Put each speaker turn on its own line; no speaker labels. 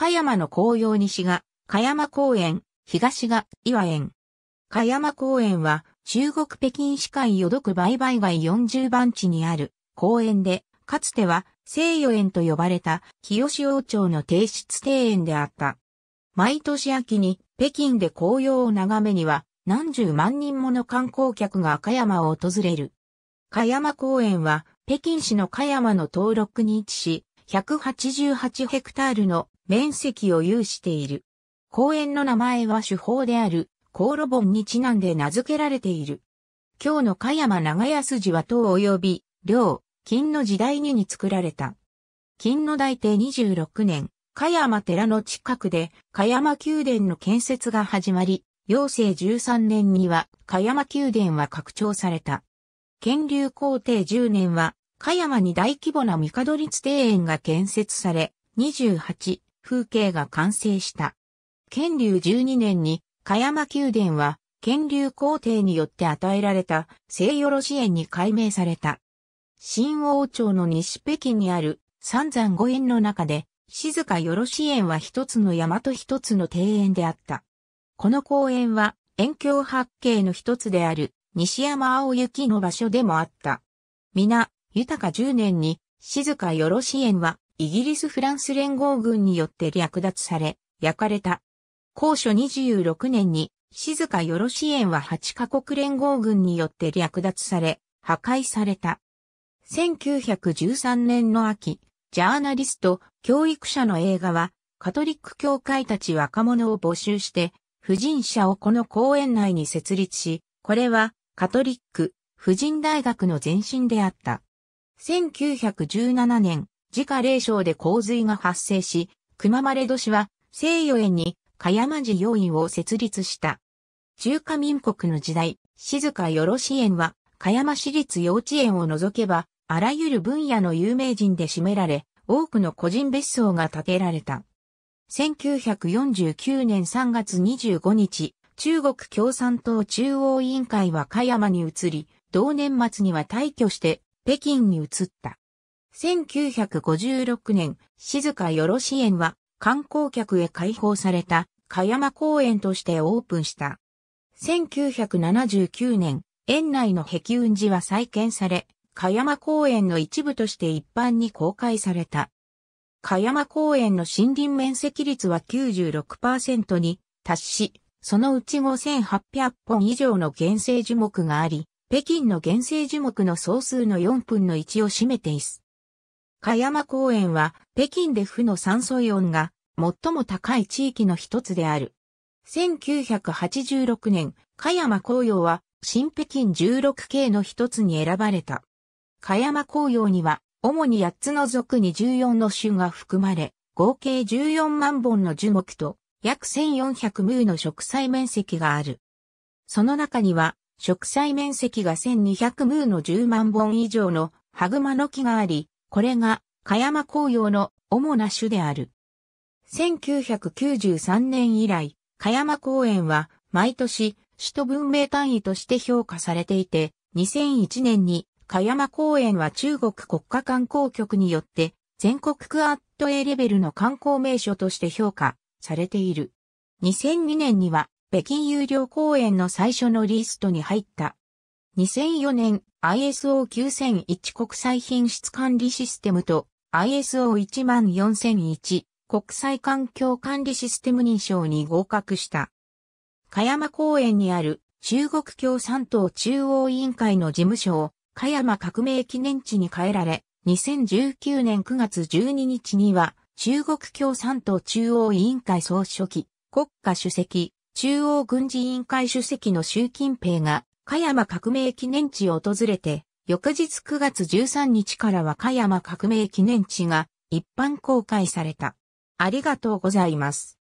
香山の紅葉西が、香山公園、東が、岩園。香山公園は、中国北京市会淀区売買街40番地にある公園で、かつては西予園と呼ばれた清潮町の提出庭園であった。毎年秋に北京で紅葉を眺めには何十万人もの観光客が香山を訪れる。香山公園は北京市の香山の登録に位置し、188ヘクタールの面積を有している。公園の名前は手法である、コーロボンにちなんで名付けられている。今日の加山長屋筋は唐及び、両、金の時代にに作られた。金の大帝26年、加山寺の近くで、加山宮殿の建設が始まり、陽政13年には、加山宮殿は拡張された。建立皇帝10年は、加山に大規模な三角立庭園が建設され、28、風景が完成した。建立12年に、香山宮殿は、建立皇帝によって与えられた西よろし園に改名された。新王朝の西北京にある三山御園の中で、静かよろし園は一つの山と一つの庭園であった。この公園は、遠境八景の一つである西山青雪の場所でもあった。皆、豊か10年に、静かよろし園はイギリス・フランス連合軍によって略奪され、焼かれた。高所26年に、静かよろし園は8カ国連合軍によって略奪され、破壊された。1913年の秋、ジャーナリスト、教育者の映画は、カトリック教会たち若者を募集して、婦人社をこの公園内に設立し、これは、カトリック、婦人大学の前身であった。1917年、自家霊障で洪水が発生し、熊丸都市は西洋園に加山寺要院を設立した。中華民国の時代、静かよろし園は、加山市立幼稚園を除けば、あらゆる分野の有名人で占められ、多くの個人別荘が建てられた。1949年3月25日、中国共産党中央委員会は加山に移り、同年末には退去して北京に移った。1956年、静かよろし園は観光客へ開放された香山公園としてオープンした。1979年、園内の壁雲寺は再建され、香山公園の一部として一般に公開された。香山公園の森林面積率は96%に達し、そのうち5800本以上の原生樹木があり、北京の原生樹木の総数の4分の1を占めていす。香山公園は北京で負の酸素イオンが最も高い地域の一つである。1986年、香山紅葉は新北京16系の一つに選ばれた。香山紅葉には主に8つの属に14の種が含まれ、合計14万本の樹木と約1400ムーの植栽面積がある。その中には植栽面積が1200ムーの10万本以上のハグマの木があり、これが、香山紅葉の主な種である。1993年以来、香山公園は、毎年、首都文明単位として評価されていて、2001年に、香山公園は中国国家観光局によって、全国クアット A レベルの観光名所として評価されている。2002年には、北京有料公園の最初のリストに入った。2004年、ISO9001 国際品質管理システムと ISO14001 国際環境管理システム認証に合格した。香山公園にある中国共産党中央委員会の事務所を香山革命記念地に変えられ、2019年9月12日には中国共産党中央委員会総書記、国家主席、中央軍事委員会主席の習近平が加山革命記念地を訪れて、翌日9月13日からは加山革命記念地が一般公開された。ありがとうございます。